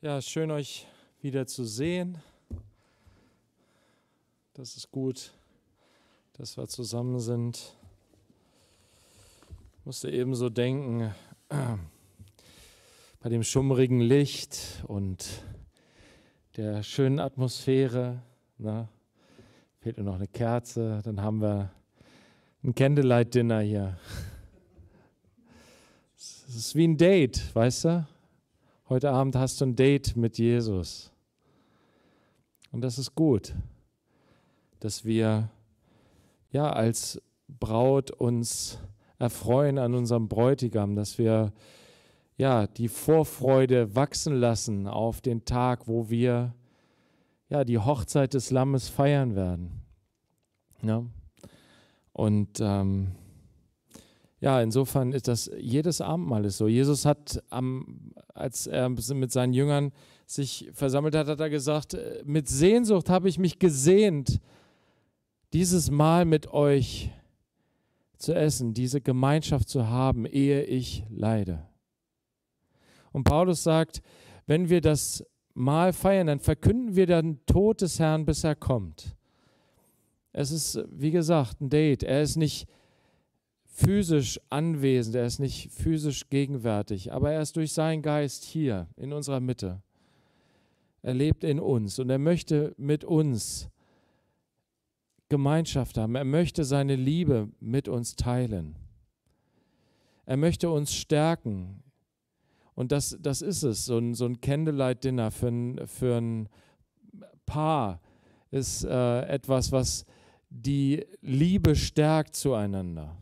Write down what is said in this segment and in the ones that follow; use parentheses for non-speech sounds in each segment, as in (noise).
Ja, schön euch wieder zu sehen. Das ist gut, dass wir zusammen sind. Ich musste eben so denken, (clears throat) bei dem schummrigen Licht und der schönen Atmosphäre, na, fehlt nur noch eine Kerze, dann haben wir ein Candlelight-Dinner hier. (laughs) Es ist wie ein Date, weißt du? Heute Abend hast du ein Date mit Jesus. Und das ist gut, dass wir ja als Braut uns erfreuen an unserem Bräutigam, dass wir ja die Vorfreude wachsen lassen auf den Tag, wo wir ja die Hochzeit des Lammes feiern werden. Ja? Und ähm, ja, insofern ist das, jedes Abendmahl ist so. Jesus hat, am, als er mit seinen Jüngern sich versammelt hat, hat er gesagt, äh, mit Sehnsucht habe ich mich gesehnt, dieses Mal mit euch zu essen, diese Gemeinschaft zu haben, ehe ich leide. Und Paulus sagt, wenn wir das Mahl feiern, dann verkünden wir den Tod des Herrn, bis er kommt. Es ist, wie gesagt, ein Date. Er ist nicht physisch anwesend, er ist nicht physisch gegenwärtig, aber er ist durch seinen Geist hier in unserer Mitte. Er lebt in uns und er möchte mit uns Gemeinschaft haben. Er möchte seine Liebe mit uns teilen. Er möchte uns stärken. Und das, das ist es, so ein, so ein Candlelight-Dinner für ein, für ein Paar ist äh, etwas, was die Liebe stärkt zueinander.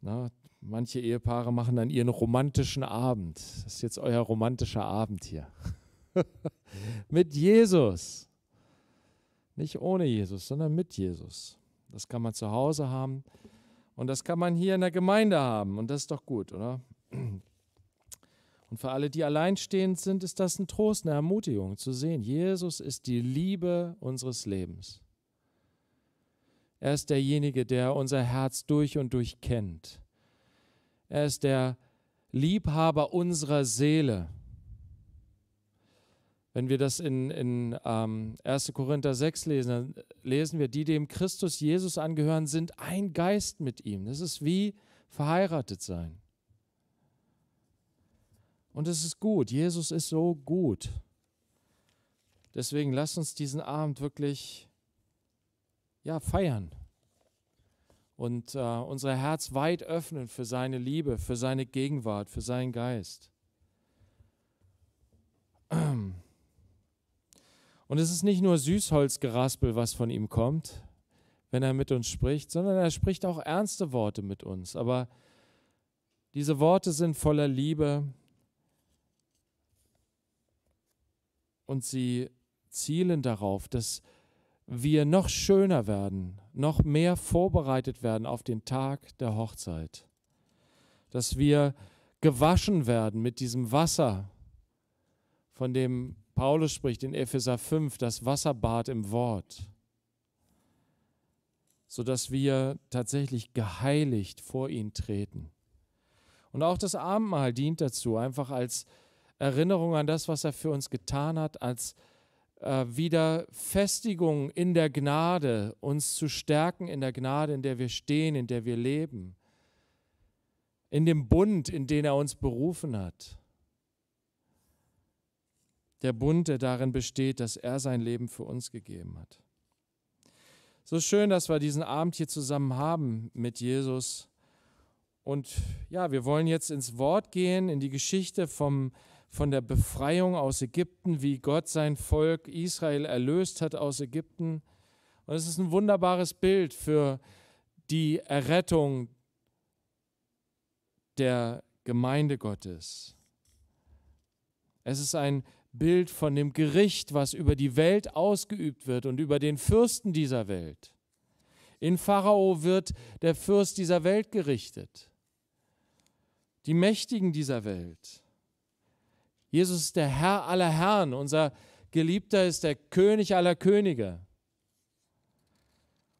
Na, manche Ehepaare machen dann ihren romantischen Abend. Das ist jetzt euer romantischer Abend hier. (laughs) mit Jesus. Nicht ohne Jesus, sondern mit Jesus. Das kann man zu Hause haben und das kann man hier in der Gemeinde haben und das ist doch gut, oder? Und für alle, die alleinstehend sind, ist das ein Trost, eine Ermutigung zu sehen, Jesus ist die Liebe unseres Lebens. Er ist derjenige, der unser Herz durch und durch kennt. Er ist der Liebhaber unserer Seele. Wenn wir das in, in ähm, 1. Korinther 6 lesen, dann lesen wir, die, dem Christus Jesus angehören, sind ein Geist mit ihm. Das ist wie verheiratet sein. Und es ist gut. Jesus ist so gut. Deswegen lasst uns diesen Abend wirklich ja, feiern und äh, unser Herz weit öffnen für seine Liebe, für seine Gegenwart, für seinen Geist. Und es ist nicht nur Süßholzgeraspel, was von ihm kommt, wenn er mit uns spricht, sondern er spricht auch ernste Worte mit uns. Aber diese Worte sind voller Liebe und sie zielen darauf, dass wir noch schöner werden, noch mehr vorbereitet werden auf den Tag der Hochzeit, dass wir gewaschen werden mit diesem Wasser, von dem Paulus spricht in Epheser 5, das Wasserbad im Wort, sodass wir tatsächlich geheiligt vor ihn treten. Und auch das Abendmahl dient dazu, einfach als Erinnerung an das, was er für uns getan hat, als äh, wieder Festigung in der Gnade, uns zu stärken in der Gnade, in der wir stehen, in der wir leben, in dem Bund, in den er uns berufen hat. Der Bund, der darin besteht, dass er sein Leben für uns gegeben hat. So schön, dass wir diesen Abend hier zusammen haben mit Jesus. Und ja, wir wollen jetzt ins Wort gehen, in die Geschichte vom von der Befreiung aus Ägypten, wie Gott sein Volk Israel erlöst hat aus Ägypten. Und es ist ein wunderbares Bild für die Errettung der Gemeinde Gottes. Es ist ein Bild von dem Gericht, was über die Welt ausgeübt wird und über den Fürsten dieser Welt. In Pharao wird der Fürst dieser Welt gerichtet, die Mächtigen dieser Welt. Jesus ist der Herr aller Herren, unser Geliebter ist der König aller Könige.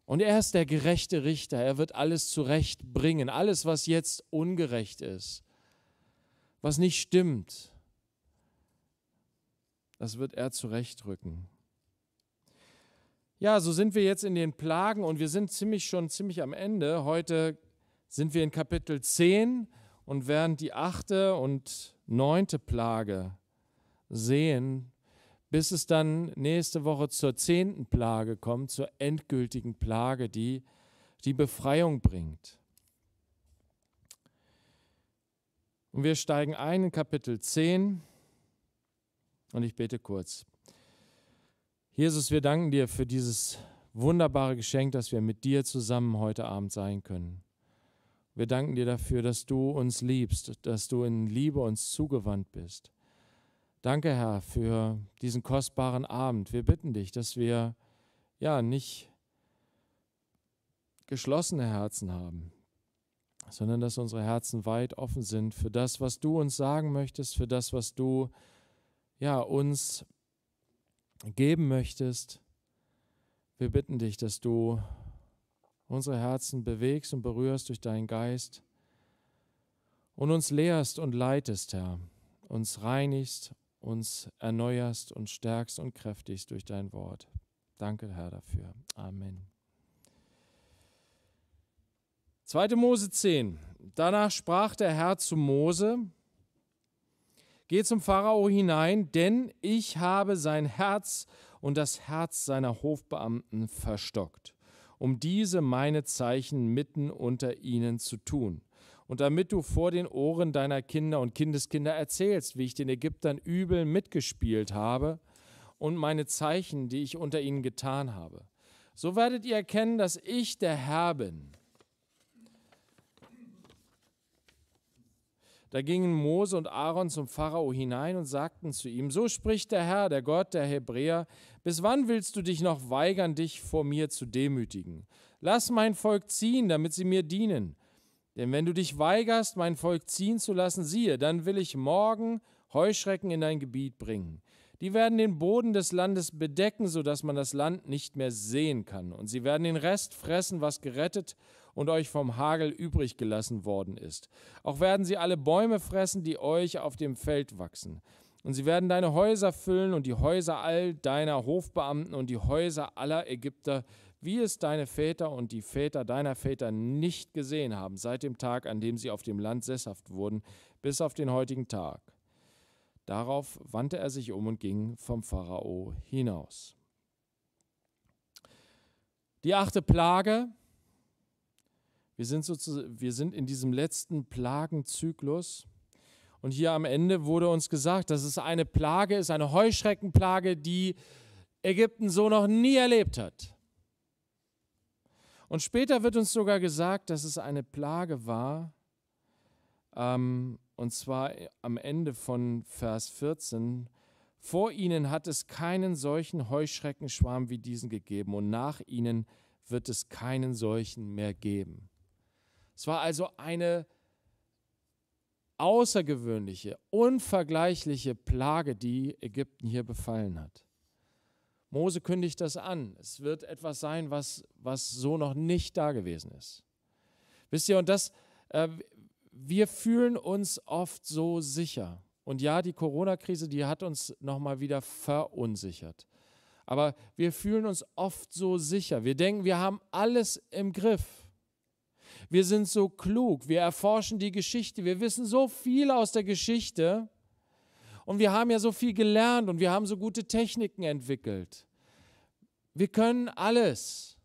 Und er ist der gerechte Richter. Er wird alles zurechtbringen. Alles, was jetzt ungerecht ist, was nicht stimmt, das wird er zurechtrücken. Ja, so sind wir jetzt in den Plagen und wir sind ziemlich schon ziemlich am Ende. Heute sind wir in Kapitel 10 und während die achte und neunte Plage sehen, bis es dann nächste Woche zur zehnten Plage kommt, zur endgültigen Plage, die die Befreiung bringt. Und wir steigen ein in Kapitel 10 und ich bete kurz. Jesus, wir danken dir für dieses wunderbare Geschenk, dass wir mit dir zusammen heute Abend sein können. Wir danken dir dafür, dass du uns liebst, dass du in Liebe uns zugewandt bist. Danke, Herr, für diesen kostbaren Abend. Wir bitten dich, dass wir ja nicht geschlossene Herzen haben, sondern dass unsere Herzen weit offen sind für das, was du uns sagen möchtest, für das, was du ja uns geben möchtest. Wir bitten dich, dass du unsere Herzen bewegst und berührst durch deinen Geist und uns lehrst und leitest, Herr, uns reinigst, uns erneuerst und stärkst und kräftigst durch dein Wort. Danke, Herr, dafür. Amen. 2. Mose 10. Danach sprach der Herr zu Mose: Geh zum Pharao hinein, denn ich habe sein Herz und das Herz seiner Hofbeamten verstockt um diese meine Zeichen mitten unter ihnen zu tun. Und damit du vor den Ohren deiner Kinder und Kindeskinder erzählst, wie ich den Ägyptern übel mitgespielt habe und meine Zeichen, die ich unter ihnen getan habe. So werdet ihr erkennen, dass ich der Herr bin. Da gingen Mose und Aaron zum Pharao hinein und sagten zu ihm, so spricht der Herr, der Gott der Hebräer, bis wann willst du dich noch weigern, dich vor mir zu demütigen? Lass mein Volk ziehen, damit sie mir dienen. Denn wenn du dich weigerst, mein Volk ziehen zu lassen, siehe, dann will ich morgen Heuschrecken in dein Gebiet bringen. Die werden den Boden des Landes bedecken, sodass man das Land nicht mehr sehen kann. Und sie werden den Rest fressen, was gerettet und euch vom Hagel übrig gelassen worden ist. Auch werden sie alle Bäume fressen, die euch auf dem Feld wachsen. Und sie werden deine Häuser füllen und die Häuser all deiner Hofbeamten und die Häuser aller Ägypter, wie es deine Väter und die Väter deiner Väter nicht gesehen haben, seit dem Tag, an dem sie auf dem Land sesshaft wurden, bis auf den heutigen Tag. Darauf wandte er sich um und ging vom Pharao hinaus. Die achte Plage. Wir sind, wir sind in diesem letzten Plagenzyklus. Und hier am Ende wurde uns gesagt, dass es eine Plage ist, eine Heuschreckenplage, die Ägypten so noch nie erlebt hat. Und später wird uns sogar gesagt, dass es eine Plage war, ähm, und zwar am Ende von Vers 14. Vor ihnen hat es keinen solchen Heuschreckenschwarm wie diesen gegeben und nach ihnen wird es keinen solchen mehr geben. Es war also eine Plage außergewöhnliche, unvergleichliche Plage, die Ägypten hier befallen hat. Mose kündigt das an. Es wird etwas sein, was, was so noch nicht da gewesen ist. Wisst ihr, und das, äh, wir fühlen uns oft so sicher. Und ja, die Corona-Krise, die hat uns nochmal wieder verunsichert. Aber wir fühlen uns oft so sicher. Wir denken, wir haben alles im Griff. Wir sind so klug, wir erforschen die Geschichte, wir wissen so viel aus der Geschichte und wir haben ja so viel gelernt und wir haben so gute Techniken entwickelt. Wir können alles.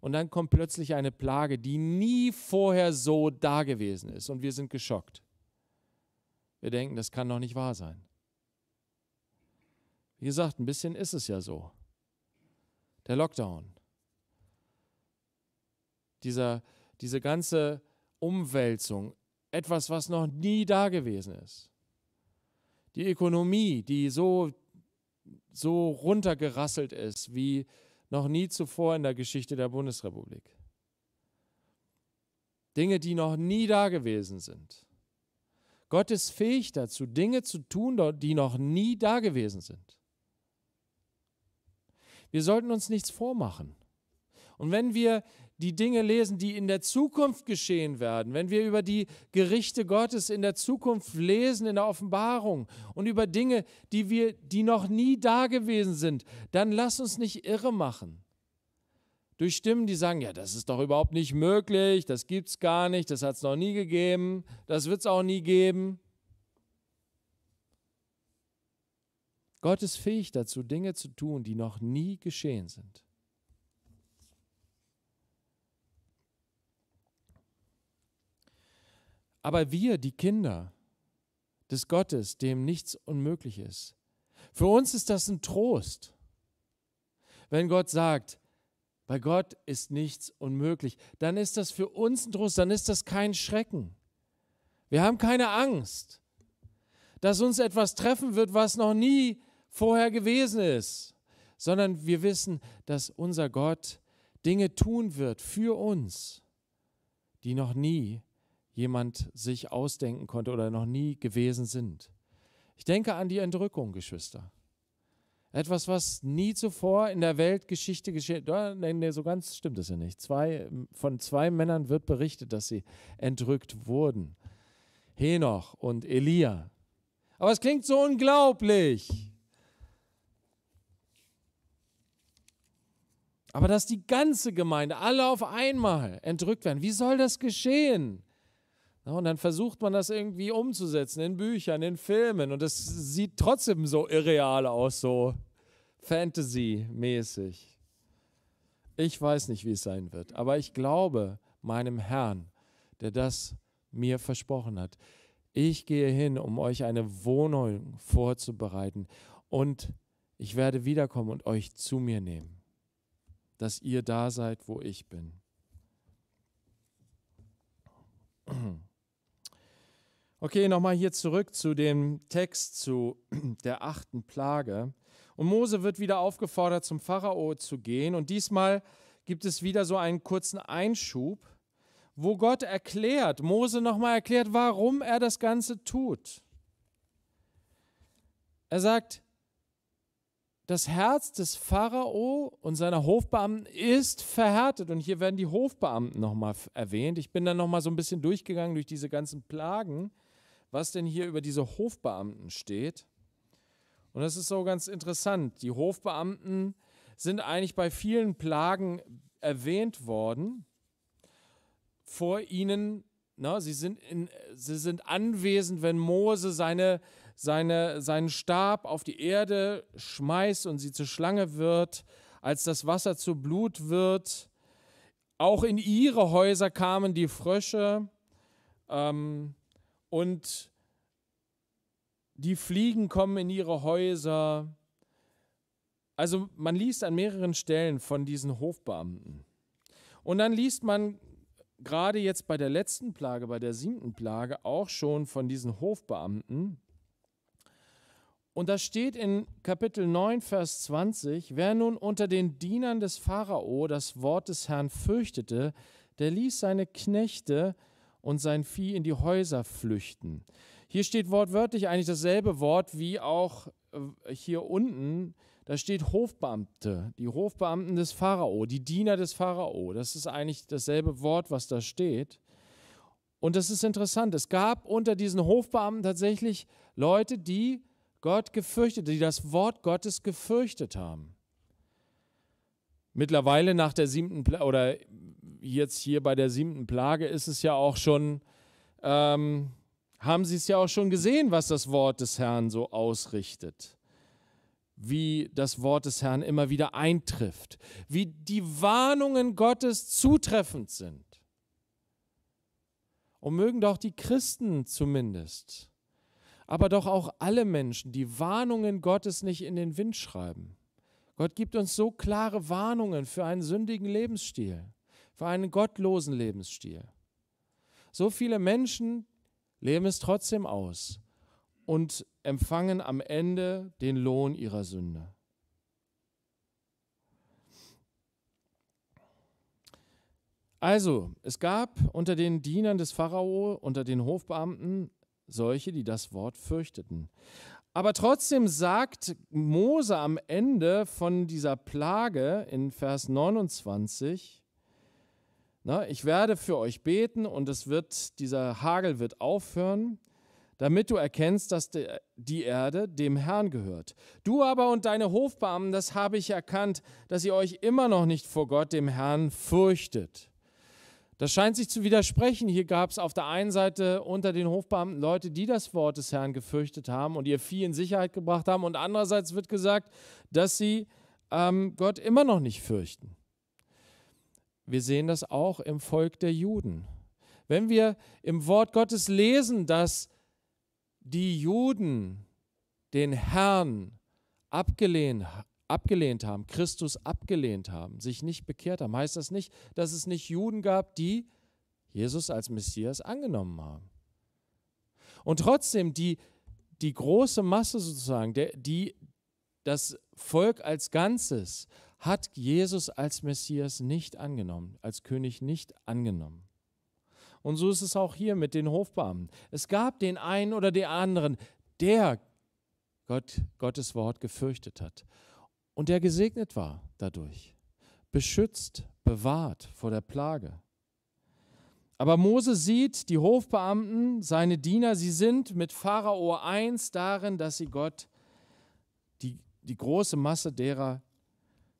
Und dann kommt plötzlich eine Plage, die nie vorher so da gewesen ist und wir sind geschockt. Wir denken, das kann doch nicht wahr sein. Wie gesagt, ein bisschen ist es ja so. Der Lockdown, dieser, diese ganze Umwälzung, etwas, was noch nie da gewesen ist. Die Ökonomie, die so, so runtergerasselt ist wie noch nie zuvor in der Geschichte der Bundesrepublik. Dinge, die noch nie da gewesen sind. Gott ist fähig dazu, Dinge zu tun, die noch nie da gewesen sind. Wir sollten uns nichts vormachen. Und wenn wir die Dinge lesen, die in der Zukunft geschehen werden, wenn wir über die Gerichte Gottes in der Zukunft lesen, in der Offenbarung und über Dinge, die wir, die noch nie da gewesen sind, dann lass uns nicht irre machen. Durch Stimmen, die sagen, ja, das ist doch überhaupt nicht möglich, das gibt es gar nicht, das hat es noch nie gegeben, das wird es auch nie geben. Gott ist fähig dazu, Dinge zu tun, die noch nie geschehen sind. Aber wir, die Kinder des Gottes, dem nichts unmöglich ist, für uns ist das ein Trost, wenn Gott sagt, bei Gott ist nichts unmöglich, dann ist das für uns ein Trost, dann ist das kein Schrecken. Wir haben keine Angst, dass uns etwas treffen wird, was noch nie vorher gewesen ist, sondern wir wissen, dass unser Gott Dinge tun wird für uns, die noch nie jemand sich ausdenken konnte oder noch nie gewesen sind. Ich denke an die Entrückung, Geschwister. Etwas, was nie zuvor in der Weltgeschichte geschehen. Nee, nee, so ganz stimmt es ja nicht. Zwei, von zwei Männern wird berichtet, dass sie entrückt wurden. Henoch und Elia. Aber es klingt so unglaublich. Aber dass die ganze Gemeinde, alle auf einmal entrückt werden, wie soll das geschehen? Ne? Und dann versucht man das irgendwie umzusetzen in Büchern, in Filmen und es sieht trotzdem so irreal aus, so Fantasy-mäßig. Ich weiß nicht, wie es sein wird, aber ich glaube meinem Herrn, der das mir versprochen hat. Ich gehe hin, um euch eine Wohnung vorzubereiten und ich werde wiederkommen und euch zu mir nehmen, dass ihr da seid, wo ich bin. (clears throat) Okay, nochmal hier zurück zu dem Text zu (clears throat) der achten Plage. Und Mose wird wieder aufgefordert, zum Pharao zu gehen. Und diesmal gibt es wieder so einen kurzen Einschub, wo Gott erklärt, Mose nochmal erklärt, warum er das Ganze tut. Er sagt, das Herz des Pharao und seiner Hofbeamten ist verhärtet. Und hier werden die Hofbeamten nochmal erwähnt. Ich bin dann nochmal so ein bisschen durchgegangen durch diese ganzen Plagen was denn hier über diese Hofbeamten steht. Und das ist so ganz interessant. Die Hofbeamten sind eigentlich bei vielen Plagen erwähnt worden. Vor ihnen, na, sie, sind in, sie sind anwesend, wenn Mose seine, seine, seinen Stab auf die Erde schmeißt und sie zur Schlange wird, als das Wasser zu Blut wird. Auch in ihre Häuser kamen die Frösche. Ähm, und die Fliegen kommen in ihre Häuser. Also man liest an mehreren Stellen von diesen Hofbeamten. Und dann liest man gerade jetzt bei der letzten Plage, bei der siebten Plage, auch schon von diesen Hofbeamten. Und da steht in Kapitel 9, Vers 20, wer nun unter den Dienern des Pharao das Wort des Herrn fürchtete, der ließ seine Knechte und sein Vieh in die Häuser flüchten. Hier steht wortwörtlich eigentlich dasselbe Wort wie auch äh, hier unten. Da steht Hofbeamte, die Hofbeamten des Pharao, die Diener des Pharao. Das ist eigentlich dasselbe Wort, was da steht. Und das ist interessant. Es gab unter diesen Hofbeamten tatsächlich Leute, die Gott gefürchtet, die das Wort Gottes gefürchtet haben. Mittlerweile nach der siebten oder jetzt hier bei der siebten Plage ist es ja auch schon, ähm, haben sie es ja auch schon gesehen, was das Wort des Herrn so ausrichtet. Wie das Wort des Herrn immer wieder eintrifft. Wie die Warnungen Gottes zutreffend sind. Und mögen doch die Christen zumindest, aber doch auch alle Menschen die Warnungen Gottes nicht in den Wind schreiben. Gott gibt uns so klare Warnungen für einen sündigen Lebensstil für einen gottlosen Lebensstil. So viele Menschen leben es trotzdem aus und empfangen am Ende den Lohn ihrer Sünde. Also, es gab unter den Dienern des Pharao, unter den Hofbeamten, solche, die das Wort fürchteten. Aber trotzdem sagt Mose am Ende von dieser Plage in Vers 29, na, ne? ich werde für euch beten und es wird, dieser Hagel wird aufhören, damit du erkennst, dass die Erde dem Herrn gehört. Du aber und deine Hofbeamten, das habe ich erkannt, dass ihr euch immer noch nicht vor Gott, dem Herrn, fürchtet. Das scheint sich zu widersprechen. Hier gab es auf der einen Seite unter den Hofbeamten Leute, die das Wort des Herrn gefürchtet haben und ihr Vieh in Sicherheit gebracht haben. Und andererseits wird gesagt, dass sie ähm, Gott immer noch nicht fürchten. Wir sehen das auch im Volk der Juden. Wenn wir im Wort Gottes lesen, dass die Juden den Herrn abgelehnt, abgelehnt haben, Christus abgelehnt haben, sich nicht bekehrt haben, heißt das nicht, dass es nicht Juden gab, die Jesus als Messias angenommen haben. Und trotzdem, die, die große Masse sozusagen, der, die, das Volk als Ganzes hat Jesus als Messias nicht angenommen, als König nicht angenommen. Und so ist es auch hier mit den Hofbeamten. Es gab den einen oder den anderen, der Gott, Gottes Wort gefürchtet hat und der gesegnet war dadurch, beschützt, bewahrt vor der Plage. Aber Mose sieht die Hofbeamten, seine Diener, sie sind mit Pharao eins darin, dass sie Gott, die, die große Masse derer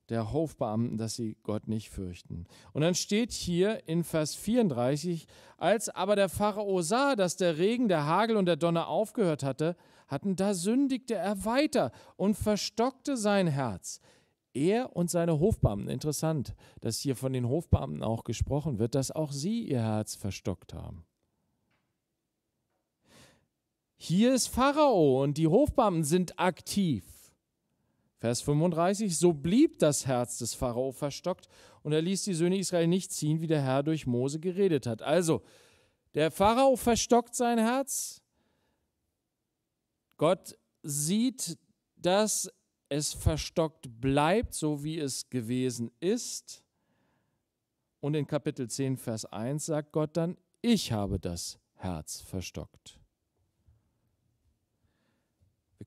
der Hofbeamten, dass sie Gott nicht fürchten. Und dann steht hier in Vers 34, als aber der Pharao sah, dass der Regen, der Hagel und der Donner aufgehört hatte, hatten, da sündigte er weiter und verstockte sein Herz. Er und seine Hofbeamten, interessant, dass hier von den Hofbeamten auch gesprochen wird, dass auch sie ihr Herz verstockt haben. Hier ist Pharao und die Hofbeamten sind aktiv. Vers 35, so blieb das Herz des Pharao verstockt und er ließ die Söhne Israel nicht ziehen, wie der Herr durch Mose geredet hat. Also, der Pharao verstockt sein Herz. Gott sieht, dass es verstockt bleibt, so wie es gewesen ist. Und in Kapitel 10, Vers 1 sagt Gott dann, ich habe das Herz verstockt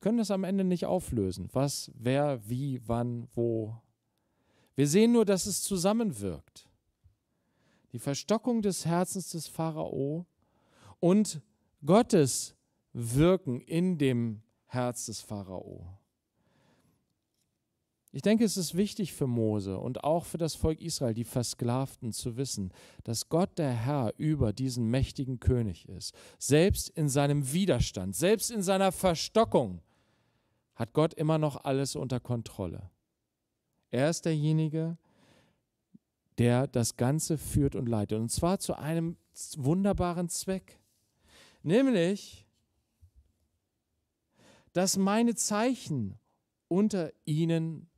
können das am Ende nicht auflösen, was, wer, wie, wann, wo. Wir sehen nur, dass es zusammenwirkt. Die Verstockung des Herzens des Pharao und Gottes Wirken in dem Herz des Pharao. Ich denke, es ist wichtig für Mose und auch für das Volk Israel, die Versklavten, zu wissen, dass Gott der Herr über diesen mächtigen König ist. Selbst in seinem Widerstand, selbst in seiner Verstockung hat Gott immer noch alles unter Kontrolle. Er ist derjenige, der das Ganze führt und leitet. Und zwar zu einem wunderbaren Zweck. Nämlich, dass meine Zeichen unter ihnen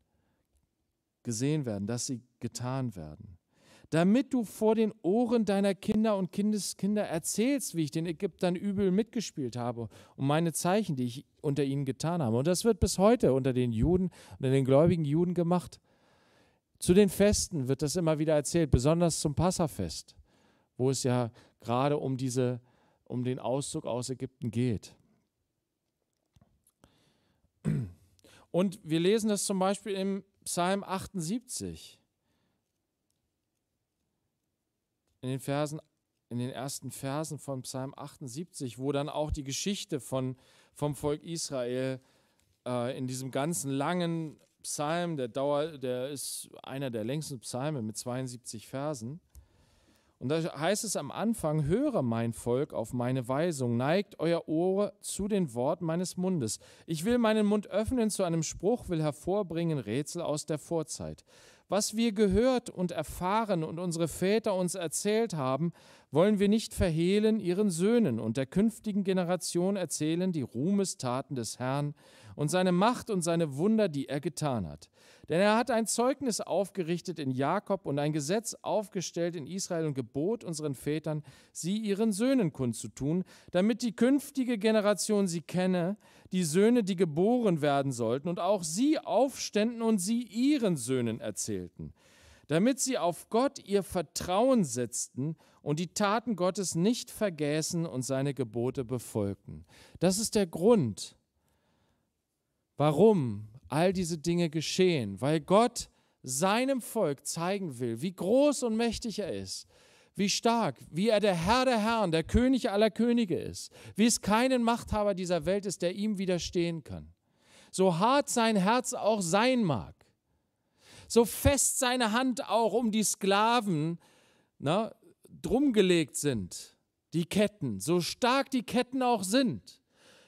gesehen werden, dass sie getan werden damit du vor den Ohren deiner Kinder und Kindeskinder erzählst, wie ich den Ägyptern übel mitgespielt habe und meine Zeichen, die ich unter ihnen getan habe. Und das wird bis heute unter den Juden, unter den gläubigen Juden gemacht. Zu den Festen wird das immer wieder erzählt, besonders zum Passafest, wo es ja gerade um, diese, um den Auszug aus Ägypten geht. Und wir lesen das zum Beispiel im Psalm 78. in den Versen in den ersten Versen von Psalm 78, wo dann auch die Geschichte von, vom Volk Israel äh, in diesem ganzen langen Psalm, der Dauer, der ist einer der längsten Psalme mit 72 Versen. Und da heißt es am Anfang, höre mein Volk auf meine Weisung, neigt euer Ohr zu den Worten meines Mundes. Ich will meinen Mund öffnen zu einem Spruch, will hervorbringen Rätsel aus der Vorzeit. Was wir gehört und erfahren und unsere Väter uns erzählt haben, wollen wir nicht verhehlen ihren Söhnen und der künftigen Generation erzählen die Ruhmestaten des Herrn und seine Macht und seine Wunder, die er getan hat. Denn er hat ein Zeugnis aufgerichtet in Jakob und ein Gesetz aufgestellt in Israel und gebot unseren Vätern, sie ihren Söhnen kundzutun, damit die künftige Generation sie kenne, die Söhne, die geboren werden sollten, und auch sie aufständen und sie ihren Söhnen erzählten damit sie auf Gott ihr Vertrauen setzten und die Taten Gottes nicht vergäßen und seine Gebote befolgten. Das ist der Grund, warum all diese Dinge geschehen, weil Gott seinem Volk zeigen will, wie groß und mächtig er ist, wie stark, wie er der Herr der Herren, der König aller Könige ist, wie es keinen Machthaber dieser Welt ist, der ihm widerstehen kann. So hart sein Herz auch sein mag, so fest seine Hand auch um die Sklaven na, ne, drumgelegt sind, die Ketten, so stark die Ketten auch sind,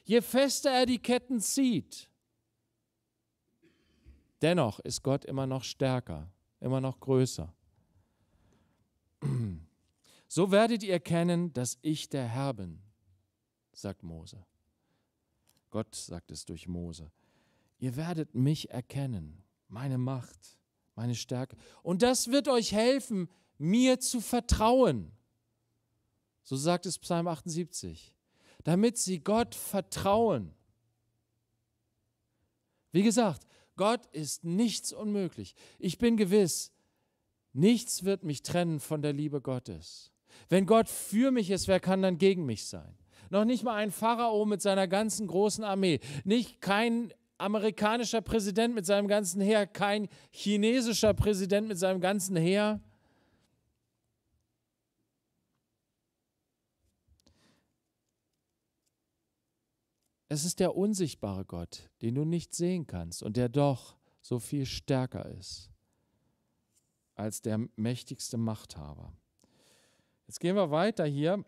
je fester er die Ketten zieht, Dennoch ist Gott immer noch stärker, immer noch größer. So werdet ihr erkennen, dass ich der Herr bin, sagt Mose. Gott sagt es durch Mose. Ihr werdet mich erkennen, meine Macht, meine Stärke. Und das wird euch helfen, mir zu vertrauen. So sagt es Psalm 78. Damit sie Gott vertrauen. Wie gesagt, Gott ist nichts unmöglich. Ich bin gewiss, nichts wird mich trennen von der Liebe Gottes. Wenn Gott für mich ist, wer kann dann gegen mich sein? Noch nicht mal ein Pharao mit seiner ganzen großen Armee, nicht kein amerikanischer Präsident mit seinem ganzen Heer, kein chinesischer Präsident mit seinem ganzen Heer. Es ist der unsichtbare Gott, den du nicht sehen kannst und der doch so viel stärker ist als der mächtigste Machthaber. Jetzt gehen wir weiter hier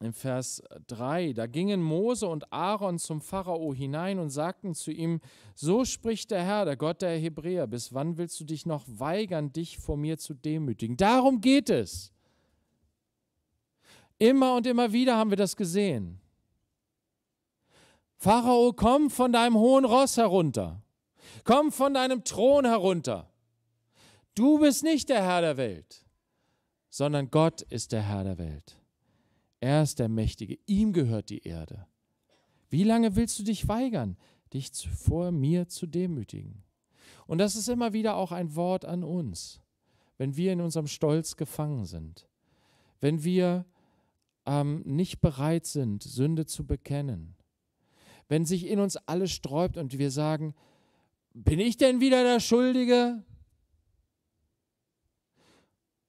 im Vers 3. Da gingen Mose und Aaron zum Pharao hinein und sagten zu ihm, so spricht der Herr, der Gott der Hebräer, bis wann willst du dich noch weigern, dich vor mir zu demütigen? Darum geht es. Immer und immer wieder haben wir das gesehen. Pharao, komm von deinem hohen Ross herunter. Komm von deinem Thron herunter. Du bist nicht der Herr der Welt, sondern Gott ist der Herr der Welt. Er ist der Mächtige, ihm gehört die Erde. Wie lange willst du dich weigern, dich vor mir zu demütigen? Und das ist immer wieder auch ein Wort an uns, wenn wir in unserem Stolz gefangen sind, wenn wir ähm, nicht bereit sind, Sünde zu bekennen, wenn sich in uns alles sträubt und wir sagen, bin ich denn wieder der Schuldige?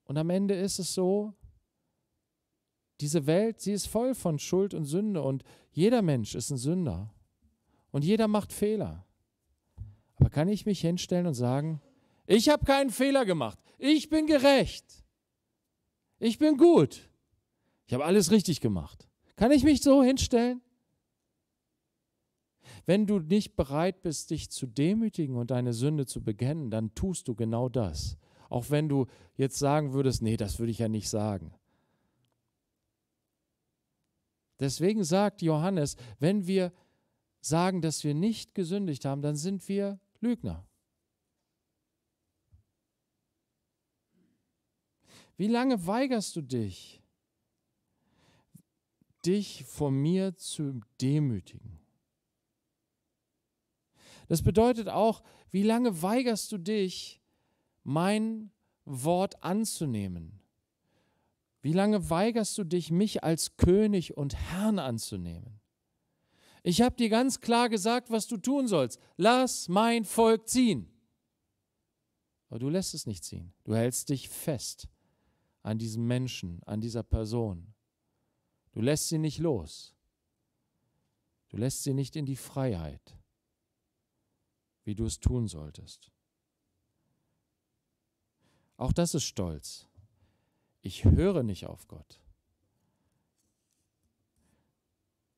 Und am Ende ist es so, diese Welt, sie ist voll von Schuld und Sünde und jeder Mensch ist ein Sünder und jeder macht Fehler. Aber kann ich mich hinstellen und sagen, ich habe keinen Fehler gemacht, ich bin gerecht, ich bin gut, ich habe alles richtig gemacht. Kann ich mich so hinstellen? Wenn du nicht bereit bist, dich zu demütigen und deine Sünde zu bekennen, dann tust du genau das. Auch wenn du jetzt sagen würdest, nee, das würde ich ja nicht sagen. Deswegen sagt Johannes, wenn wir sagen, dass wir nicht gesündigt haben, dann sind wir Lügner. Wie lange weigerst du dich, dich vor mir zu demütigen? Das bedeutet auch, wie lange weigerst du dich, mein Wort anzunehmen? Wie lange weigerst du dich, mich als König und Herrn anzunehmen? Ich habe dir ganz klar gesagt, was du tun sollst. Lass mein Volk ziehen. Aber du lässt es nicht ziehen. Du hältst dich fest an diesem Menschen, an dieser Person. Du lässt sie nicht los. Du lässt sie nicht in die Freiheit wie du es tun solltest. Auch das ist Stolz. Ich höre nicht auf Gott.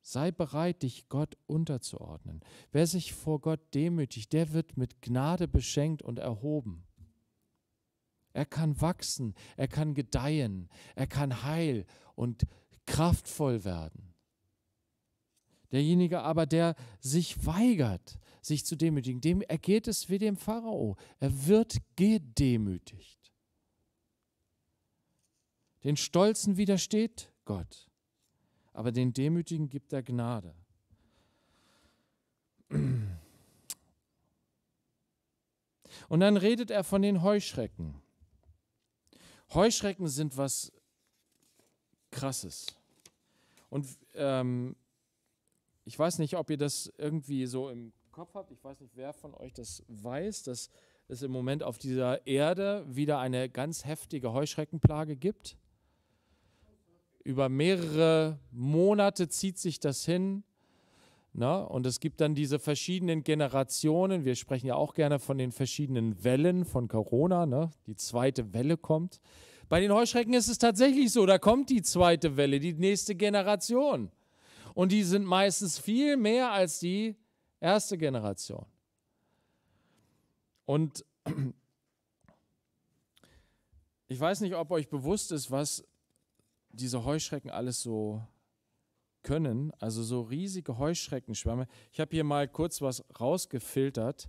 Sei bereit, dich Gott unterzuordnen. Wer sich vor Gott demütigt, der wird mit Gnade beschenkt und erhoben. Er kann wachsen, er kann gedeihen, er kann heil und kraftvoll werden. Derjenige aber, der sich weigert, sich zu demütigen. Dem ergeht es wie dem Pharao. Er wird gedemütigt. Den Stolzen widersteht Gott, aber den Demütigen gibt er Gnade. Und dann redet er von den Heuschrecken. Heuschrecken sind was Krasses. Und ähm, ich weiß nicht, ob ihr das irgendwie so im Kopf habt, ich weiß nicht, wer von euch das weiß, dass es im Moment auf dieser Erde wieder eine ganz heftige Heuschreckenplage gibt. Über mehrere Monate zieht sich das hin. Na, ne? und es gibt dann diese verschiedenen Generationen. Wir sprechen ja auch gerne von den verschiedenen Wellen von Corona. Ne? Die zweite Welle kommt. Bei den Heuschrecken ist es tatsächlich so, da kommt die zweite Welle, die nächste Generation. Und die sind meistens viel mehr als die Erste Generation. Und ich weiß nicht, ob euch bewusst ist, was diese Heuschrecken alles so können. Also so riesige Heuschreckenschwärme. Ich habe hier mal kurz was rausgefiltert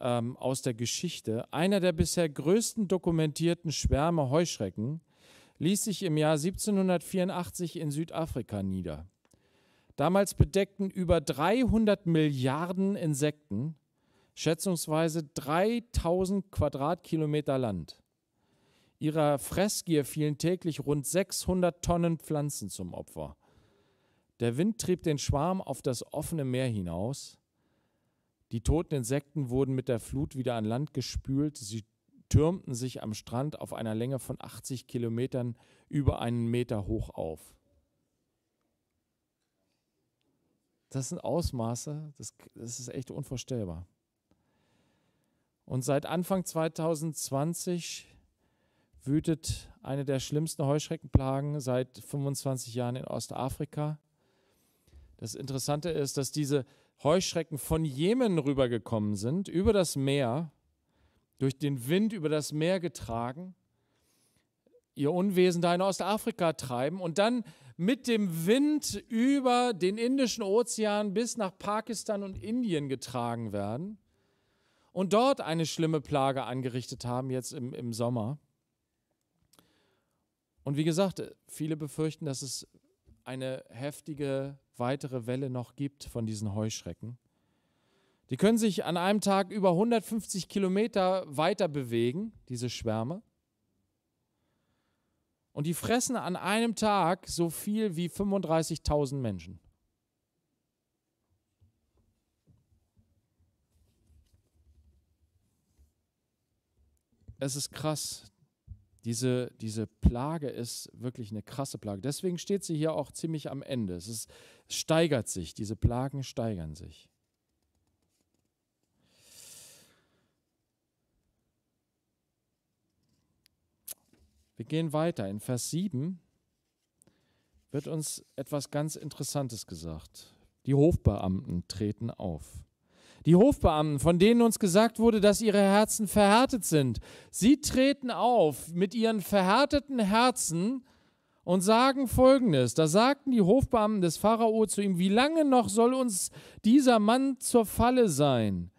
ähm, aus der Geschichte. Einer der bisher größten dokumentierten Schwärme Heuschrecken ließ sich im Jahr 1784 in Südafrika nieder. Damals bedeckten über 300 Milliarden Insekten schätzungsweise 3000 Quadratkilometer Land. Ihrer Fressgier fielen täglich rund 600 Tonnen Pflanzen zum Opfer. Der Wind trieb den Schwarm auf das offene Meer hinaus. Die toten Insekten wurden mit der Flut wieder an Land gespült. Sie türmten sich am Strand auf einer Länge von 80 Kilometern über einen Meter hoch auf. das sind Ausmaße, das, das ist echt unvorstellbar. Und seit Anfang 2020 wütet eine der schlimmsten Heuschreckenplagen seit 25 Jahren in Ostafrika. Das Interessante ist, dass diese Heuschrecken von Jemen rübergekommen sind, über das Meer, durch den Wind über das Meer getragen, ihr Unwesen da in Ostafrika treiben und dann mit dem Wind über den Indischen Ozean bis nach Pakistan und Indien getragen werden und dort eine schlimme Plage angerichtet haben, jetzt im, im Sommer. Und wie gesagt, viele befürchten, dass es eine heftige weitere Welle noch gibt von diesen Heuschrecken. Die können sich an einem Tag über 150 Kilometer weiter bewegen, diese Schwärme. Und die fressen an einem Tag so viel wie 35.000 Menschen. Es ist krass. Diese, diese Plage ist wirklich eine krasse Plage. Deswegen steht sie hier auch ziemlich am Ende. Es, ist, es steigert sich, diese Plagen steigern sich. Wir gehen weiter. In Vers 7 wird uns etwas ganz Interessantes gesagt. Die Hofbeamten treten auf. Die Hofbeamten, von denen uns gesagt wurde, dass ihre Herzen verhärtet sind, sie treten auf mit ihren verhärteten Herzen und sagen folgendes: Da sagten die Hofbeamten des Pharao zu ihm, wie lange noch soll uns dieser Mann zur Falle sein?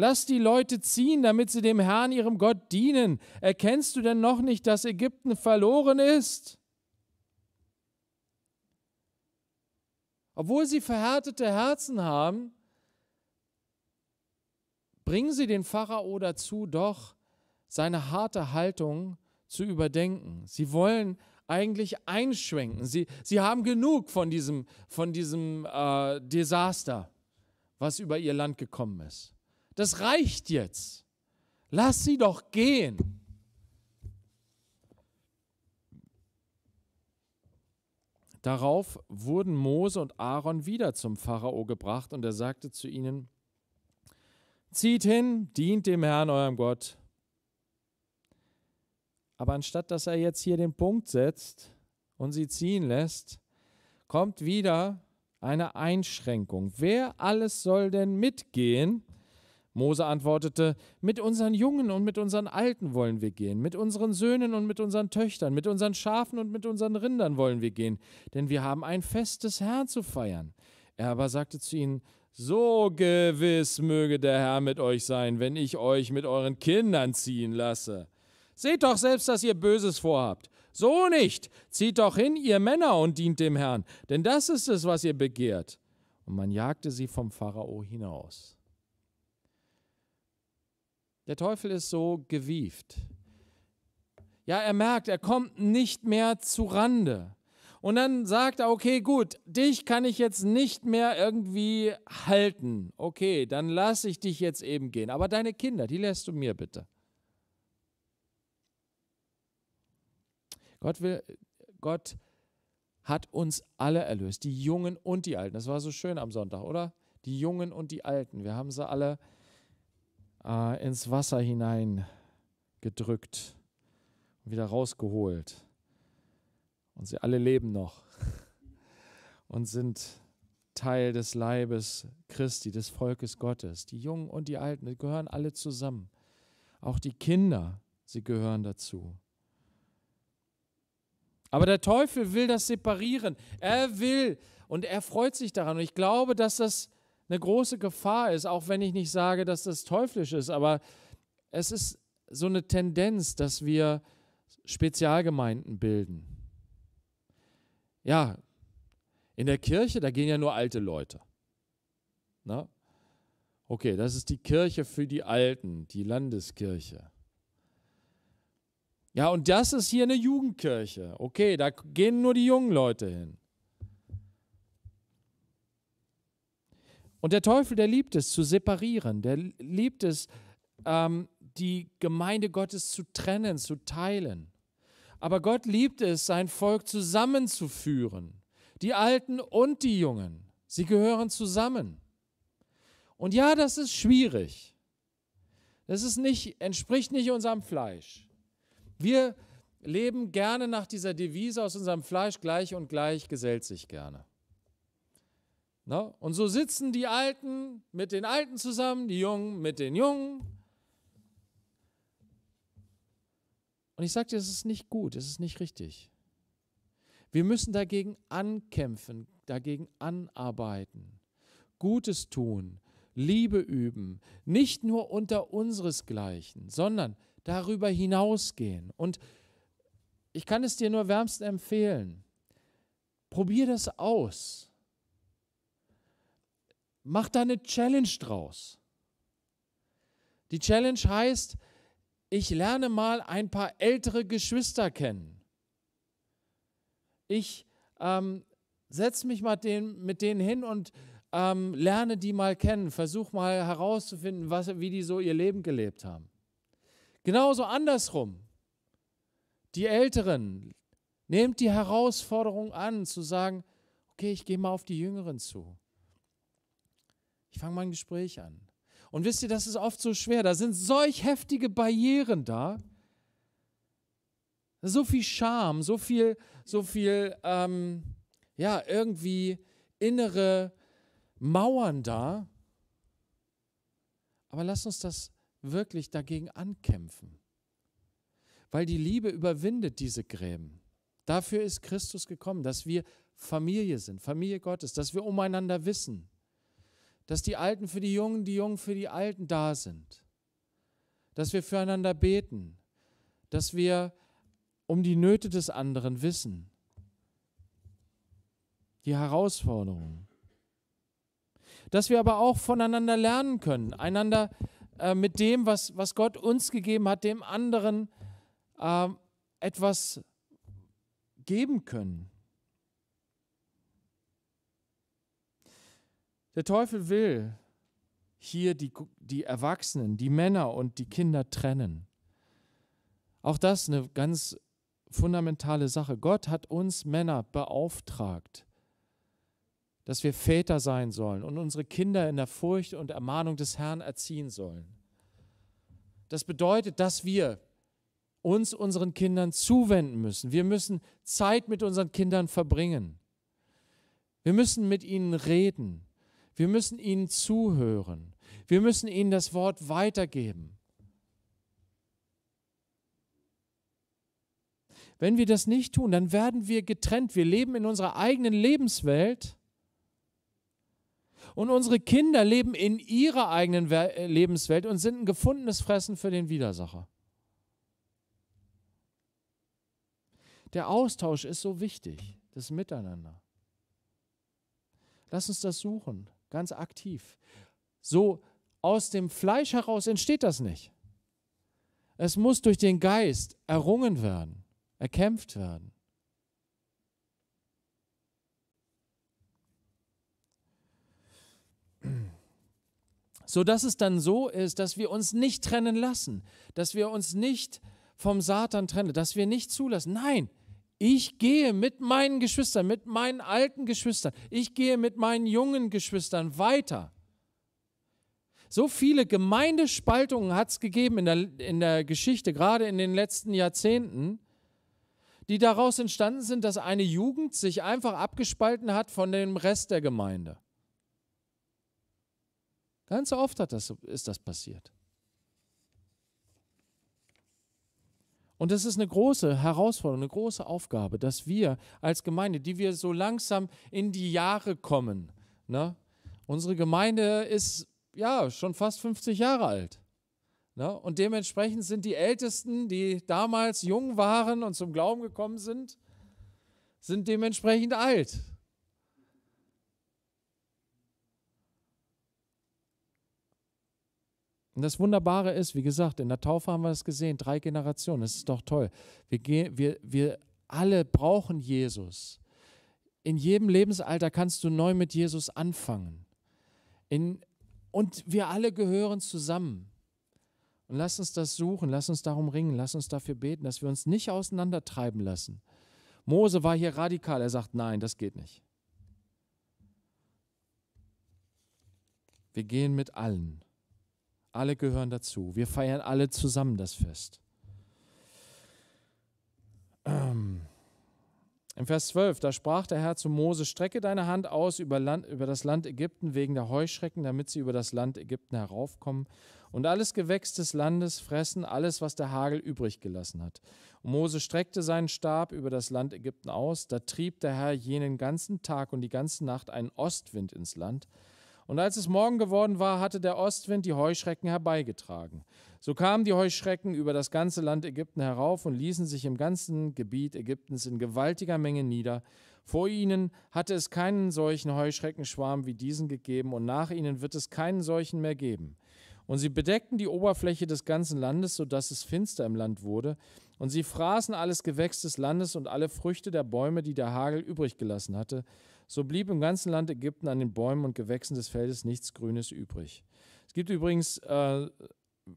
Lass die Leute ziehen, damit sie dem Herrn, ihrem Gott, dienen. Erkennst du denn noch nicht, dass Ägypten verloren ist? Obwohl sie verhärtete Herzen haben, bringen sie den Pharao dazu, doch seine harte Haltung zu überdenken. Sie wollen eigentlich einschwenken. Sie, sie haben genug von diesem, von diesem äh, Desaster, was über ihr Land gekommen ist. Das reicht jetzt. Lass sie doch gehen. Darauf wurden Mose und Aaron wieder zum Pharao gebracht und er sagte zu ihnen, Zieht hin, dient dem Herrn, eurem Gott. Aber anstatt dass er jetzt hier den Punkt setzt und sie ziehen lässt, kommt wieder eine Einschränkung. Wer alles soll denn mitgehen? Mose antwortete, mit unseren Jungen und mit unseren Alten wollen wir gehen, mit unseren Söhnen und mit unseren Töchtern, mit unseren Schafen und mit unseren Rindern wollen wir gehen, denn wir haben ein Fest des Herrn zu feiern. Er aber sagte zu ihnen, so gewiss möge der Herr mit euch sein, wenn ich euch mit euren Kindern ziehen lasse. Seht doch selbst, dass ihr Böses vorhabt. So nicht. Zieht doch hin, ihr Männer, und dient dem Herrn, denn das ist es, was ihr begehrt. Und man jagte sie vom Pharao hinaus. Der Teufel ist so gewieft. Ja, er merkt, er kommt nicht mehr zu Rande. Und dann sagt er, okay, gut, dich kann ich jetzt nicht mehr irgendwie halten. Okay, dann lasse ich dich jetzt eben gehen. Aber deine Kinder, die lässt du mir bitte. Gott will, Gott hat uns alle erlöst, die Jungen und die Alten. Das war so schön am Sonntag, oder? Die Jungen und die Alten. Wir haben sie alle erlöst äh, ins Wasser hinein gedrückt und wieder rausgeholt. Und sie alle leben noch (laughs) und sind Teil des Leibes Christi, des Volkes Gottes. Die Jungen und die Alten die gehören alle zusammen. Auch die Kinder, sie gehören dazu. Aber der Teufel will das separieren. Er will und er freut sich daran. Und ich glaube, dass das eine große Gefahr ist, auch wenn ich nicht sage, dass das teuflisch ist, aber es ist so eine Tendenz, dass wir Spezialgemeinden bilden. Ja, in der Kirche, da gehen ja nur alte Leute. Na? Ne? Okay, das ist die Kirche für die Alten, die Landeskirche. Ja, und das ist hier eine Jugendkirche. Okay, da gehen nur die jungen Leute hin. Und der Teufel, der liebt es zu separieren, der liebt es, ähm, die Gemeinde Gottes zu trennen, zu teilen. Aber Gott liebt es, sein Volk zusammenzuführen. Die Alten und die Jungen, sie gehören zusammen. Und ja, das ist schwierig. Das ist nicht, entspricht nicht unserem Fleisch. Wir leben gerne nach dieser Devise aus unserem Fleisch gleich und gleich gesellt sich gerne. Na? Ne? Und so sitzen die Alten mit den Alten zusammen, die Jungen mit den Jungen. Und ich sage dir, es ist nicht gut, es ist nicht richtig. Wir müssen dagegen ankämpfen, dagegen anarbeiten, Gutes tun, Liebe üben, nicht nur unter unseresgleichen, sondern darüber hinausgehen. Und ich kann es dir nur wärmst empfehlen. Probier das aus. Mach da eine Challenge draus. Die Challenge heißt, ich lerne mal ein paar ältere Geschwister kennen. Ich ähm, setze mich mal den, mit denen hin und ähm, lerne die mal kennen. Versuche mal herauszufinden, was, wie die so ihr Leben gelebt haben. Genauso andersrum. Die Älteren, nehmt die Herausforderung an, zu sagen, okay, ich gehe mal auf die Jüngeren zu. Ich fange mal ein Gespräch an. Und wisst ihr, das ist oft so schwer. Da sind solch heftige Barrieren da. So viel Scham, so viel, so viel, ähm, ja, irgendwie innere Mauern da. Aber lasst uns das wirklich dagegen ankämpfen. Weil die Liebe überwindet diese Gräben. Dafür ist Christus gekommen, dass wir Familie sind, Familie Gottes, dass wir umeinander wissen, dass die Alten für die Jungen, die Jungen für die Alten da sind, dass wir füreinander beten, dass wir um die Nöte des anderen wissen, die Herausforderungen, dass wir aber auch voneinander lernen können, einander äh, mit dem, was, was Gott uns gegeben hat, dem anderen äh, etwas geben können. Der Teufel will hier die, die Erwachsenen, die Männer und die Kinder trennen. Auch das eine ganz fundamentale Sache. Gott hat uns Männer beauftragt, dass wir Väter sein sollen und unsere Kinder in der Furcht und Ermahnung des Herrn erziehen sollen. Das bedeutet, dass wir uns unseren Kindern zuwenden müssen. Wir müssen Zeit mit unseren Kindern verbringen. Wir müssen mit ihnen reden. Wir müssen ihnen zuhören. Wir müssen ihnen das Wort weitergeben. Wenn wir das nicht tun, dann werden wir getrennt. Wir leben in unserer eigenen Lebenswelt und unsere Kinder leben in ihrer eigenen äh, Lebenswelt und sind ein gefundenes Fressen für den Widersacher. Der Austausch ist so wichtig, das Miteinander. Lass uns das suchen ganz aktiv. So aus dem Fleisch heraus entsteht das nicht. Es muss durch den Geist errungen werden, erkämpft werden. So dass es dann so ist, dass wir uns nicht trennen lassen, dass wir uns nicht vom Satan trennen, dass wir nicht zulassen. Nein, ich gehe mit meinen Geschwistern, mit meinen alten Geschwistern, ich gehe mit meinen jungen Geschwistern weiter. So viele Gemeindespaltungen hat es gegeben in der, in der Geschichte, gerade in den letzten Jahrzehnten, die daraus entstanden sind, dass eine Jugend sich einfach abgespalten hat von dem Rest der Gemeinde. Ganz oft hat das, ist das passiert. Und das ist eine große Herausforderung, eine große Aufgabe, dass wir als Gemeinde, die wir so langsam in die Jahre kommen, ne? unsere Gemeinde ist ja schon fast 50 Jahre alt. Ne? Und dementsprechend sind die Ältesten, die damals jung waren und zum Glauben gekommen sind, sind dementsprechend alt. Und das Wunderbare ist, wie gesagt, in der Taufe haben wir das gesehen, drei Generationen, das ist doch toll. Wir, gehen, wir, wir alle brauchen Jesus. In jedem Lebensalter kannst du neu mit Jesus anfangen. In, und wir alle gehören zusammen. Und lass uns das suchen, lass uns darum ringen, lass uns dafür beten, dass wir uns nicht auseinandertreiben lassen. Mose war hier radikal, er sagt, nein, das geht nicht. Wir gehen mit allen. Alle gehören dazu. Wir feiern alle zusammen das Fest. Ähm. Im Vers 12, da sprach der Herr zu Mose, strecke deine Hand aus über, Land, über, das Land Ägypten wegen der Heuschrecken, damit sie über das Land Ägypten heraufkommen und alles Gewächs des Landes fressen, alles, was der Hagel übrig gelassen hat. Und Mose streckte seinen Stab über das Land Ägypten aus, da trieb der Herr jenen ganzen Tag und die ganze Nacht einen Ostwind ins Land, und als es Morgen geworden war, hatte der Ostwind die Heuschrecken herbeigetragen. So kamen die Heuschrecken über das ganze Land Ägypten herauf und ließen sich im ganzen Gebiet Ägyptens in gewaltiger Menge nieder. Vor ihnen hatte es keinen solchen Heuschreckenschwarm wie diesen gegeben, und nach ihnen wird es keinen solchen mehr geben. Und sie bedeckten die Oberfläche des ganzen Landes, so dass es finster im Land wurde. Und sie fraßen alles Gewächs des Landes und alle Früchte der Bäume, die der Hagel übrig gelassen hatte. So blieb im ganzen Land Ägypten an den Bäumen und Gewächsen des Feldes nichts Grünes übrig. Es gibt übrigens äh,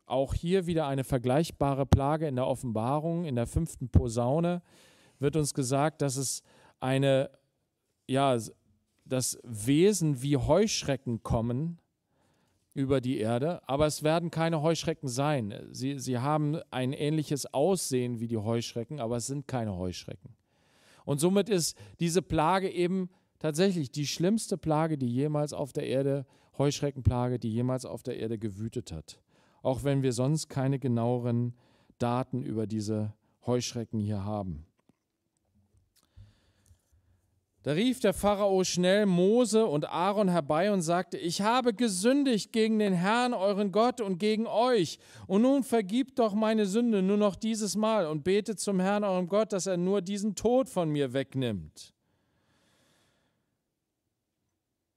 auch hier wieder eine vergleichbare Plage in der Offenbarung, in der fünften Posaune wird uns gesagt, dass es eine, ja, dass Wesen wie Heuschrecken kommen über die Erde, aber es werden keine Heuschrecken sein. Sie, sie haben ein ähnliches Aussehen wie die Heuschrecken, aber es sind keine Heuschrecken. Und somit ist diese Plage eben tatsächlich die schlimmste Plage, die jemals auf der Erde, Heuschreckenplage, die jemals auf der Erde gewütet hat. Auch wenn wir sonst keine genaueren Daten über diese Heuschrecken hier haben. Da rief der Pharao schnell Mose und Aaron herbei und sagte, ich habe gesündigt gegen den Herrn, euren Gott und gegen euch. Und nun vergibt doch meine Sünde nur noch dieses Mal und betet zum Herrn, eurem Gott, dass er nur diesen Tod von mir wegnimmt.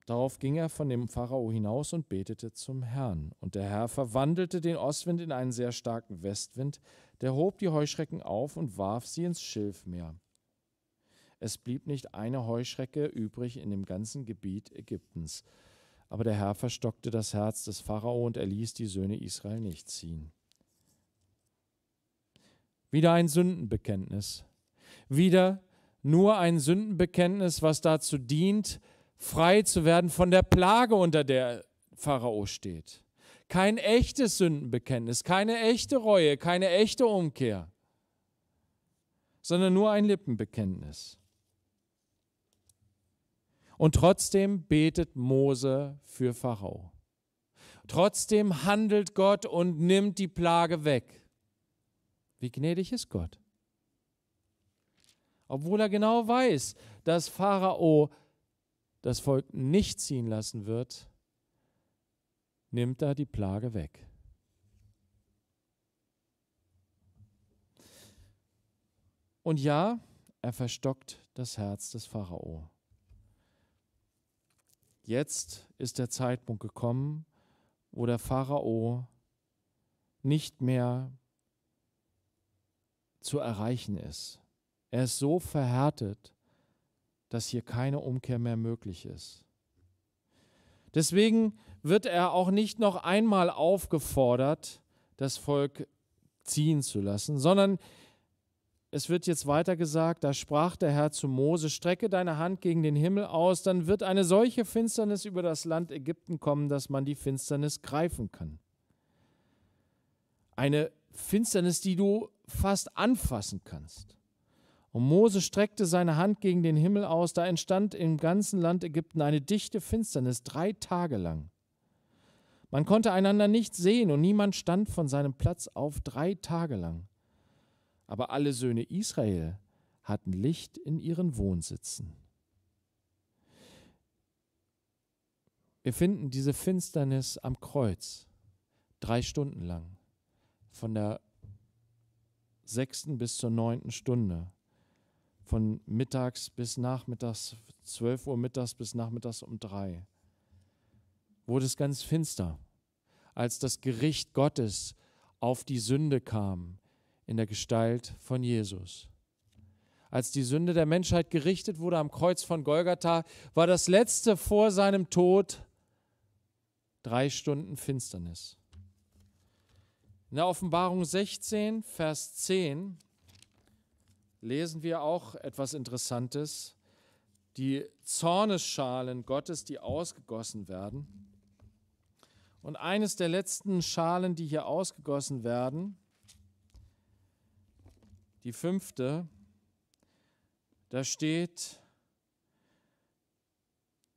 Darauf ging er von dem Pharao hinaus und betete zum Herrn. Und der Herr verwandelte den Ostwind in einen sehr starken Westwind, der hob die Heuschrecken auf und warf sie ins Schilfmeer. Es blieb nicht eine Heuschrecke übrig in dem ganzen Gebiet Ägyptens. Aber der Herr verstockte das Herz des Pharao und er ließ die Söhne Israel nicht ziehen. Wieder ein Sündenbekenntnis. Wieder nur ein Sündenbekenntnis, was dazu dient, frei zu werden von der Plage, unter der Pharao steht. Kein echtes Sündenbekenntnis, keine echte Reue, keine echte Umkehr, sondern nur ein Lippenbekenntnis. Und trotzdem betet Mose für Pharao. Trotzdem handelt Gott und nimmt die Plage weg. Wie gnädig ist Gott? Obwohl er genau weiß, dass Pharao das Volk nicht ziehen lassen wird, nimmt er die Plage weg. Und ja, er verstockt das Herz des Pharao. Jetzt ist der Zeitpunkt gekommen, wo der Pharao nicht mehr zu erreichen ist. Er ist so verhärtet, dass hier keine Umkehr mehr möglich ist. Deswegen wird er auch nicht noch einmal aufgefordert, das Volk ziehen zu lassen, sondern es wird jetzt weiter gesagt, da sprach der Herr zu Mose, strecke deine Hand gegen den Himmel aus, dann wird eine solche Finsternis über das Land Ägypten kommen, dass man die Finsternis greifen kann. Eine Finsternis, die du fast anfassen kannst. Und Mose streckte seine Hand gegen den Himmel aus, da entstand im ganzen Land Ägypten eine dichte Finsternis drei Tage lang. Man konnte einander nicht sehen und niemand stand von seinem Platz auf drei Tage lang. Aber alle Söhne Israel hatten Licht in ihren Wohnsitzen. Wir finden diese Finsternis am Kreuz drei Stunden lang, von der sechsten bis zur neunten Stunde von mittags bis nachmittags, 12 Uhr mittags bis nachmittags um drei, wurde es ganz finster, als das Gericht Gottes auf die Sünde kam in der Gestalt von Jesus. Als die Sünde der Menschheit gerichtet wurde am Kreuz von Golgatha, war das letzte vor seinem Tod drei Stunden Finsternis. In der Offenbarung 16, Vers 10 lesen wir auch etwas Interessantes. Die Zornesschalen Gottes, die ausgegossen werden. Und eines der letzten Schalen, die hier ausgegossen werden, die fünfte, da steht,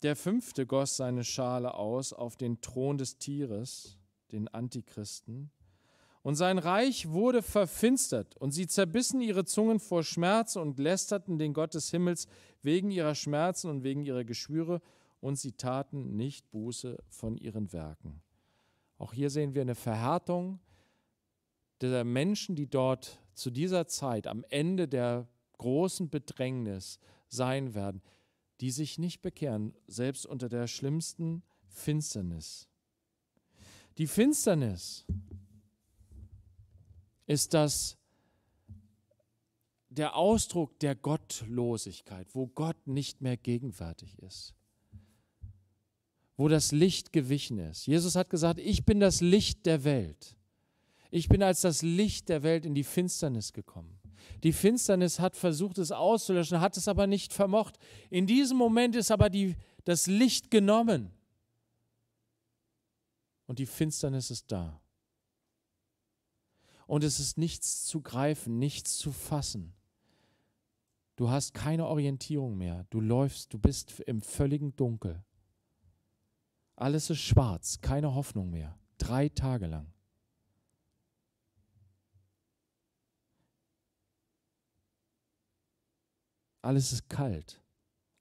der fünfte goss seine Schale aus auf den Thron des Tieres, den Antichristen, und sein Reich wurde verfinstert, und sie zerbissen ihre Zungen vor Schmerz und lästerten den Gott des Himmels wegen ihrer Schmerzen und wegen ihrer Geschwüre, und sie taten nicht Buße von ihren Werken. Auch hier sehen wir eine Verhärtung der Menschen, die dort zu dieser Zeit am Ende der großen Bedrängnis sein werden, die sich nicht bekehren, selbst unter der schlimmsten Finsternis. Die Finsternis ist das der Ausdruck der Gottlosigkeit, wo Gott nicht mehr gegenwärtig ist, wo das Licht gewichen ist. Jesus hat gesagt, ich bin das Licht der Welt. Ich bin als das Licht der Welt in die Finsternis gekommen. Die Finsternis hat versucht, es auszulöschen, hat es aber nicht vermocht. In diesem Moment ist aber die, das Licht genommen und die Finsternis ist da und es ist nichts zu greifen, nichts zu fassen. Du hast keine Orientierung mehr. Du läufst, du bist im völligen Dunkel. Alles ist schwarz, keine Hoffnung mehr. Drei Tage lang. Alles ist kalt.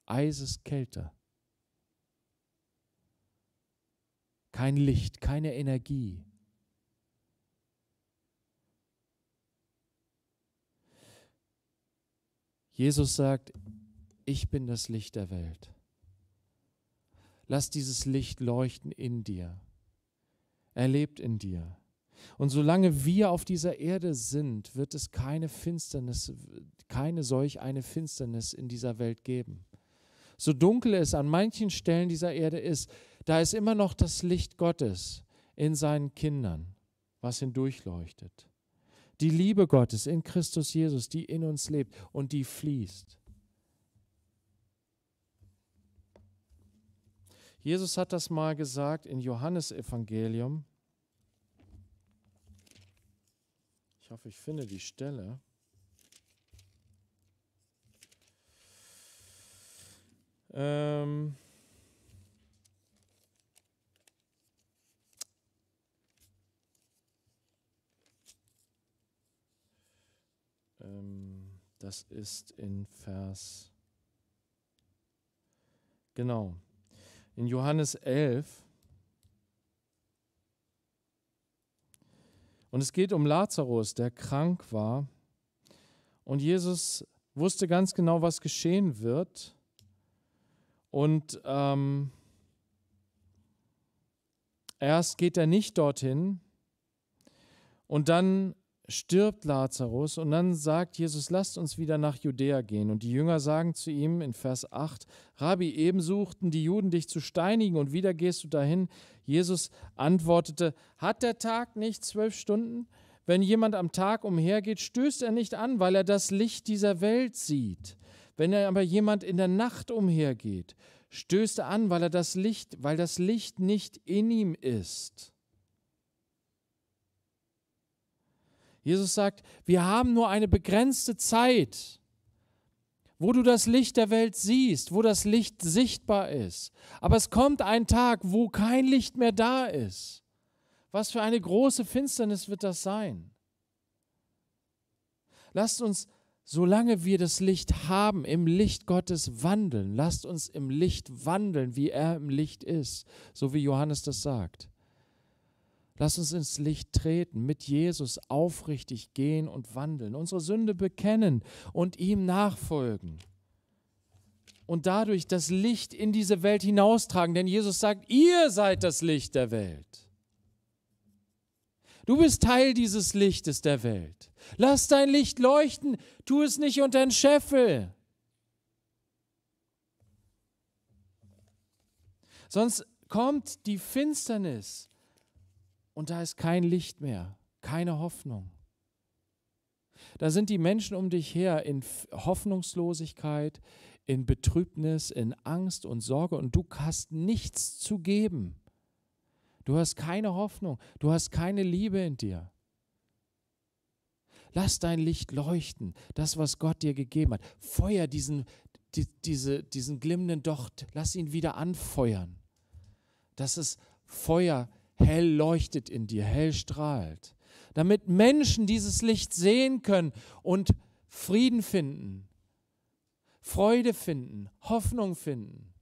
Eis ist kälter. Kein Licht, keine Energie, Jesus sagt, ich bin das Licht der Welt. Lass dieses Licht leuchten in dir. Er lebt in dir. Und solange wir auf dieser Erde sind, wird es keine Finsternis, keine solch eine Finsternis in dieser Welt geben. So dunkel es an manchen Stellen dieser Erde ist, da ist immer noch das Licht Gottes in seinen Kindern, was hindurchleuchtet die Liebe Gottes in Christus Jesus, die in uns lebt und die fließt. Jesus hat das mal gesagt in Johannes Evangelium. Ich hoffe, ich finde die Stelle. Ähm Ähm, das ist in Vers. Genau. In Johannes 11. Und es geht um Lazarus, der krank war. Und Jesus wusste ganz genau, was geschehen wird. Und ähm, erst geht er nicht dorthin. Und dann stirbt Lazarus und dann sagt Jesus, lasst uns wieder nach Judäa gehen. Und die Jünger sagen zu ihm in Vers 8, Rabbi, eben suchten die Juden dich zu steinigen und wieder gehst du dahin. Jesus antwortete, hat der Tag nicht zwölf Stunden? Wenn jemand am Tag umhergeht, stößt er nicht an, weil er das Licht dieser Welt sieht. Wenn aber jemand in der Nacht umhergeht, stößt er an, weil er das Licht, weil das Licht nicht in ihm ist. Jesus sagt, wir haben nur eine begrenzte Zeit, wo du das Licht der Welt siehst, wo das Licht sichtbar ist. Aber es kommt ein Tag, wo kein Licht mehr da ist. Was für eine große Finsternis wird das sein? Lasst uns, solange wir das Licht haben, im Licht Gottes wandeln. Lasst uns im Licht wandeln, wie er im Licht ist, so wie Johannes das sagt. Lass uns ins Licht treten, mit Jesus aufrichtig gehen und wandeln, unsere Sünde bekennen und ihm nachfolgen. Und dadurch das Licht in diese Welt hinaustragen, denn Jesus sagt, ihr seid das Licht der Welt. Du bist Teil dieses Lichtes der Welt. Lass dein Licht leuchten, tu es nicht unter den Scheffel. Sonst kommt die Finsternis und da ist kein Licht mehr, keine Hoffnung. Da sind die Menschen um dich her in Hoffnungslosigkeit, in Betrübnis, in Angst und Sorge und du hast nichts zu geben. Du hast keine Hoffnung, du hast keine Liebe in dir. Lass dein Licht leuchten, das, was Gott dir gegeben hat. Feuer diesen, die, diese, diesen glimmenden Docht, lass ihn wieder anfeuern, dass es Feuer hell leuchtet in dir, hell strahlt, damit Menschen dieses Licht sehen können und Frieden finden, Freude finden, Hoffnung finden,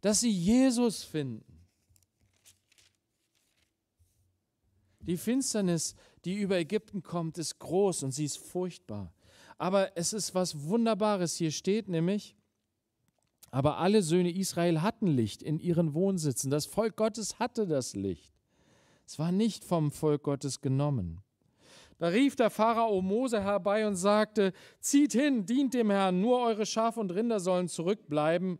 dass sie Jesus finden. Die Finsternis, die über Ägypten kommt, ist groß und sie ist furchtbar. Aber es ist was Wunderbares. Hier steht nämlich, aber alle Söhne Israel hatten Licht in ihren Wohnsitzen. Das Volk Gottes hatte das Licht. Es war nicht vom Volk Gottes genommen. Da rief der Pharao Mose herbei und sagte, zieht hin, dient dem Herrn, nur eure Schafe und Rinder sollen zurückbleiben,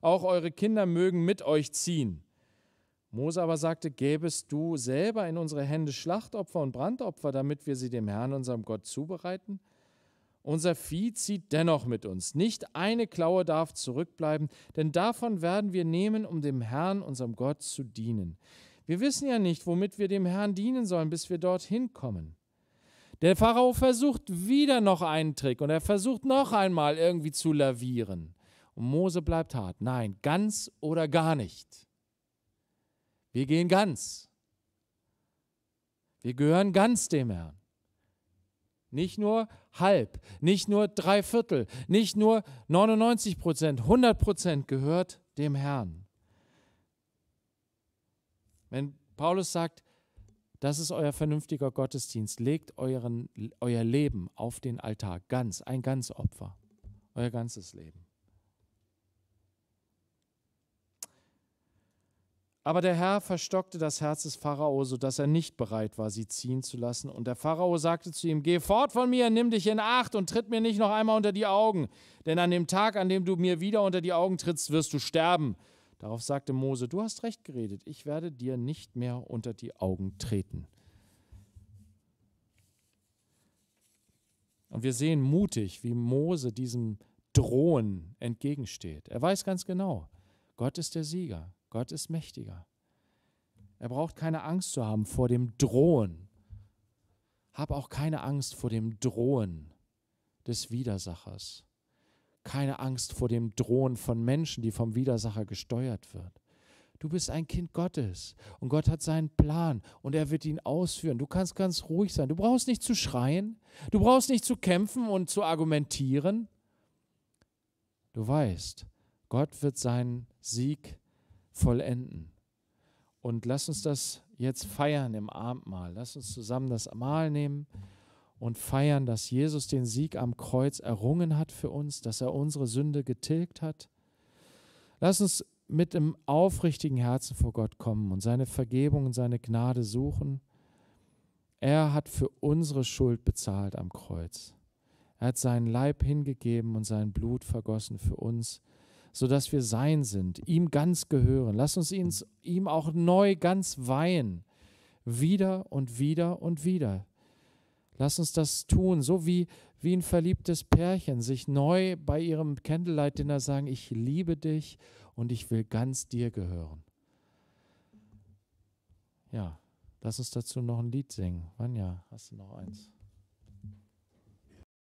auch eure Kinder mögen mit euch ziehen. Mose aber sagte, gäbest du selber in unsere Hände Schlachtopfer und Brandopfer, damit wir sie dem Herrn, unserem Gott, zubereiten? Unser Vieh zieht dennoch mit uns. Nicht eine Klaue darf zurückbleiben, denn davon werden wir nehmen, um dem Herrn, unserem Gott, zu dienen. Wir wissen ja nicht, womit wir dem Herrn dienen sollen, bis wir dorthin kommen. Der Pharao versucht wieder noch einen Trick und er versucht noch einmal irgendwie zu lavieren. Und Mose bleibt hart. Nein, ganz oder gar nicht. Wir gehen ganz. Wir gehören ganz dem Herrn. Nicht nur halb, nicht nur drei Viertel, nicht nur 99 Prozent, 100 Prozent gehört dem Herrn. Wenn Paulus sagt, das ist euer vernünftiger Gottesdienst, legt euren, euer Leben auf den Altar, ganz, ein ganz Opfer, euer ganzes Leben. Aber der Herr verstockte das Herz des Pharao, sodass er nicht bereit war, sie ziehen zu lassen. Und der Pharao sagte zu ihm, Geh fort von mir, nimm dich in Acht und tritt mir nicht noch einmal unter die Augen, denn an dem Tag, an dem du mir wieder unter die Augen trittst, wirst du sterben. Darauf sagte Mose, du hast recht geredet, ich werde dir nicht mehr unter die Augen treten. Und wir sehen mutig, wie Mose diesem Drohen entgegensteht. Er weiß ganz genau, Gott ist der Sieger. Gott ist mächtiger. Er braucht keine Angst zu haben vor dem Drohen. Hab auch keine Angst vor dem Drohen des Widersachers. Keine Angst vor dem Drohen von Menschen, die vom Widersacher gesteuert wird. Du bist ein Kind Gottes und Gott hat seinen Plan und er wird ihn ausführen. Du kannst ganz ruhig sein. Du brauchst nicht zu schreien. Du brauchst nicht zu kämpfen und zu argumentieren. Du weißt, Gott wird seinen Sieg vollenden. Und lass uns das jetzt feiern im Abendmahl. Lass uns zusammen das Mahl nehmen und feiern, dass Jesus den Sieg am Kreuz errungen hat für uns, dass er unsere Sünde getilgt hat. Lass uns mit dem aufrichtigen Herzen vor Gott kommen und seine Vergebung und seine Gnade suchen. Er hat für unsere Schuld bezahlt am Kreuz. Er hat seinen Leib hingegeben und sein Blut vergossen für uns sodass wir sein sind, ihm ganz gehören. Lass uns ihn, ihm auch neu ganz weihen, wieder und wieder und wieder. Lass uns das tun, so wie, wie ein verliebtes Pärchen sich neu bei ihrem Candlelight-Dinner sagen, ich liebe dich und ich will ganz dir gehören. Ja, lass uns dazu noch ein Lied singen. Wann ja, hast du noch eins?